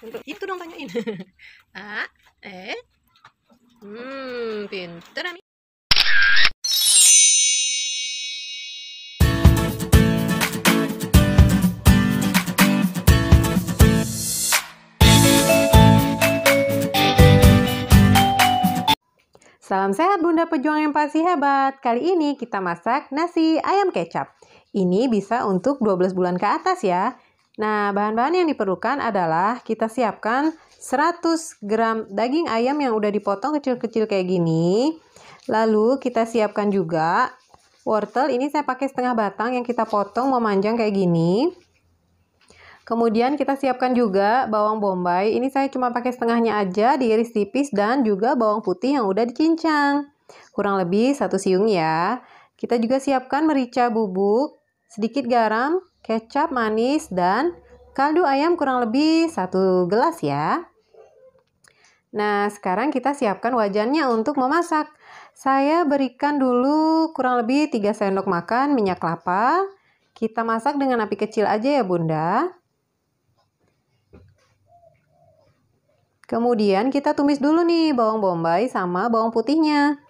Untuk itu dong tanyain. A, E. Hmm, pinter Salam sehat Bunda Pejuang yang pasti hebat. Kali ini kita masak nasi ayam kecap. Ini bisa untuk 12 bulan ke atas ya. Nah, bahan-bahan yang diperlukan adalah kita siapkan 100 gram daging ayam yang udah dipotong kecil-kecil kayak gini. Lalu kita siapkan juga wortel. Ini saya pakai setengah batang yang kita potong memanjang kayak gini. Kemudian kita siapkan juga bawang bombay. Ini saya cuma pakai setengahnya aja, diiris tipis dan juga bawang putih yang udah dicincang. Kurang lebih satu siung ya. Kita juga siapkan merica bubuk, sedikit garam, kecap manis, dan kaldu ayam kurang lebih 1 gelas ya. Nah, sekarang kita siapkan wajannya untuk memasak. Saya berikan dulu kurang lebih 3 sendok makan minyak kelapa. Kita masak dengan api kecil aja ya bunda. Kemudian kita tumis dulu nih bawang bombay sama bawang putihnya.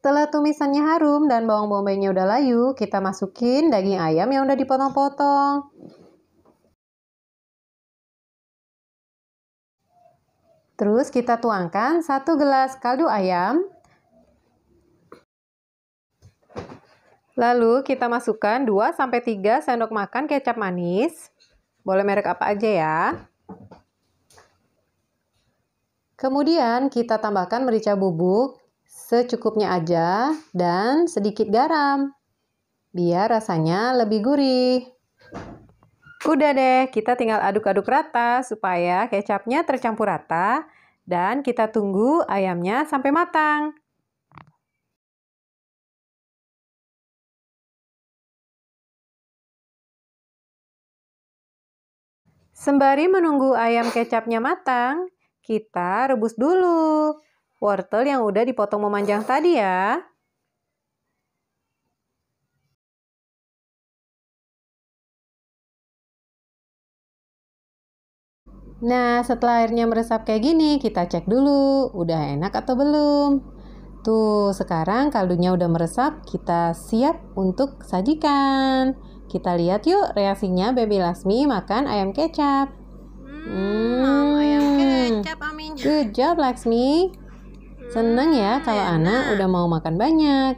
Setelah tumisannya harum dan bawang bombaynya udah layu, kita masukin daging ayam yang udah dipotong-potong. Terus kita tuangkan satu gelas kaldu ayam. Lalu kita masukkan 2-3 sendok makan kecap manis. Boleh merek apa aja ya. Kemudian kita tambahkan merica bubuk secukupnya aja dan sedikit garam biar rasanya lebih gurih. Udah deh, kita tinggal aduk-aduk rata supaya kecapnya tercampur rata dan kita tunggu ayamnya sampai matang. Sembari menunggu ayam kecapnya matang, kita rebus dulu wortel yang udah dipotong memanjang tadi ya. Nah, setelah airnya meresap kayak gini, kita cek dulu udah enak atau belum. Tuh, sekarang kaldunya udah meresap, kita siap untuk sajikan. Kita lihat yuk reaksinya Baby Lasmi makan ayam kecap. Hmm, ayam hmm. kecap, Amin. Good job, Laksmi. Seneng ya kalau anak udah mau makan banyak.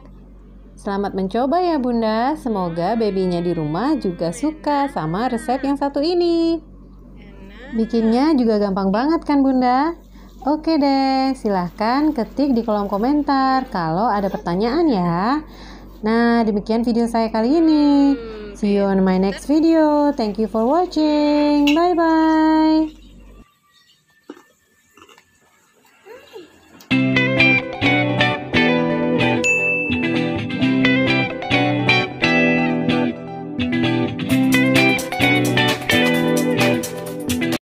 Selamat mencoba ya Bunda. Semoga babynya di rumah juga suka sama resep yang satu ini. Bikinnya juga gampang banget kan Bunda? Oke deh, silahkan ketik di kolom komentar kalau ada pertanyaan ya. Nah, demikian video saya kali ini. See you on my next video. Thank you for watching. Bye bye.